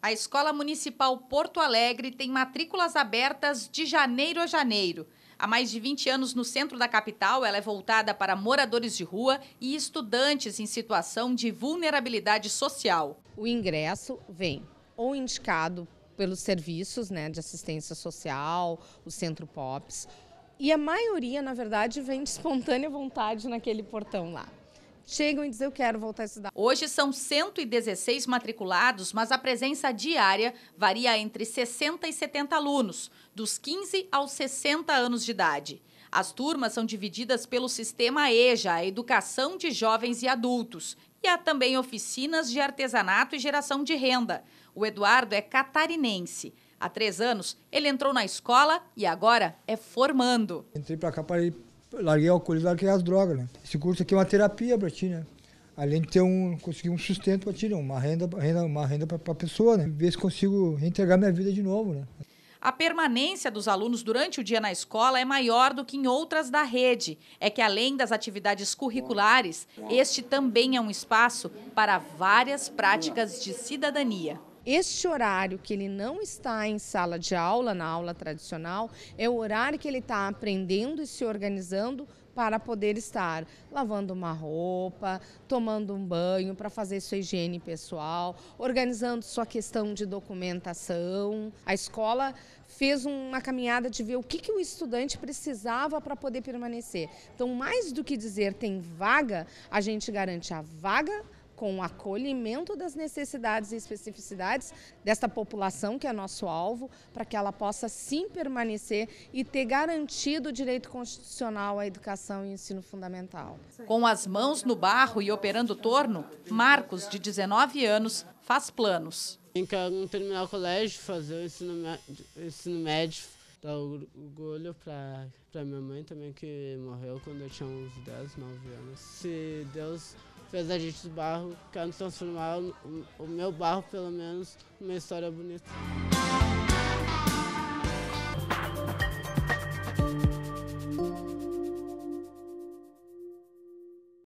A Escola Municipal Porto Alegre tem matrículas abertas de janeiro a janeiro. Há mais de 20 anos no centro da capital, ela é voltada para moradores de rua e estudantes em situação de vulnerabilidade social. O ingresso vem ou indicado pelos serviços né, de assistência social, o Centro POPs, e a maioria, na verdade, vem de espontânea vontade naquele portão lá chegam e dizem eu quero voltar a estudar. Hoje são 116 matriculados, mas a presença diária varia entre 60 e 70 alunos, dos 15 aos 60 anos de idade. As turmas são divididas pelo sistema EJA, a Educação de Jovens e Adultos, e há também oficinas de artesanato e geração de renda. O Eduardo é catarinense. Há três anos, ele entrou na escola e agora é formando. Entrei para cá para ir larguei o alcoolismo, larguei as drogas, né? Esse curso aqui é uma terapia para ti, né? Além de ter um, conseguir um sustento para ti, né? uma renda, renda, uma renda para a pessoa, né? Ver se consigo entregar minha vida de novo, né? A permanência dos alunos durante o dia na escola é maior do que em outras da rede. É que, além das atividades curriculares, este também é um espaço para várias práticas de cidadania. Este horário que ele não está em sala de aula, na aula tradicional, é o horário que ele está aprendendo e se organizando para poder estar lavando uma roupa, tomando um banho para fazer sua higiene pessoal, organizando sua questão de documentação. A escola fez uma caminhada de ver o que, que o estudante precisava para poder permanecer. Então, mais do que dizer tem vaga, a gente garante a vaga com o acolhimento das necessidades e especificidades desta população que é nosso alvo, para que ela possa sim permanecer e ter garantido o direito constitucional à educação e ensino fundamental. Com as mãos no barro e operando torno, Marcos, de 19 anos, faz planos. em Quero terminar o colégio, fazer o ensino, ensino médio, dar orgulho para minha mãe também, que morreu quando eu tinha uns 10, 9 anos. Se Deus fez a gente do barro, querendo transformar o, o meu barro, pelo menos, numa história bonita.